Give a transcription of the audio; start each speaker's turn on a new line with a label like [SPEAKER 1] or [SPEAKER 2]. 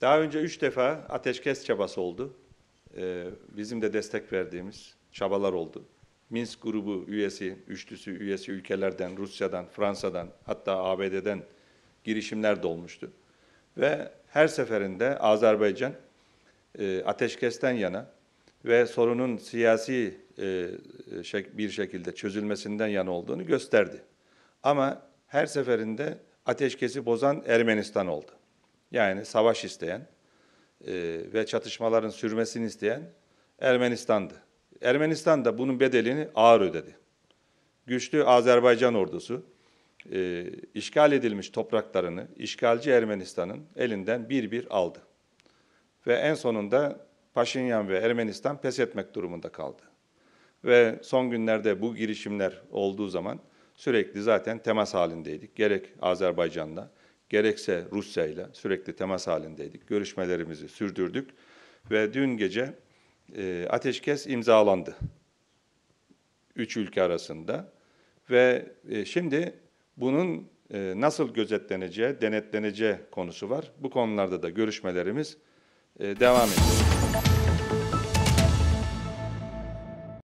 [SPEAKER 1] Daha önce üç defa ateşkes çabası oldu. Ee, bizim de destek verdiğimiz çabalar oldu. Minsk grubu üyesi, üçlüsü üyesi ülkelerden, Rusya'dan, Fransa'dan hatta ABD'den girişimler de olmuştu. Ve her seferinde Azerbaycan e, ateşkesten yana ve sorunun siyasi e, şek bir şekilde çözülmesinden yana olduğunu gösterdi. Ama her seferinde ateşkesi bozan Ermenistan oldu yani savaş isteyen e, ve çatışmaların sürmesini isteyen Ermenistan'dı. Ermenistan da bunun bedelini ağır ödedi. Güçlü Azerbaycan ordusu e, işgal edilmiş topraklarını işgalci Ermenistan'ın elinden bir bir aldı. Ve en sonunda Paşinyan ve Ermenistan pes etmek durumunda kaldı. Ve son günlerde bu girişimler olduğu zaman sürekli zaten temas halindeydik. Gerek Azerbaycan'da gerekse Rusya ile sürekli temas halindeydik. Görüşmelerimizi sürdürdük ve dün gece e, ateşkes imzalandı. Üç ülke arasında ve e, şimdi bunun e, nasıl gözetleneceği, denetleneceği konusu var. Bu konularda da görüşmelerimiz e, devam ediyor.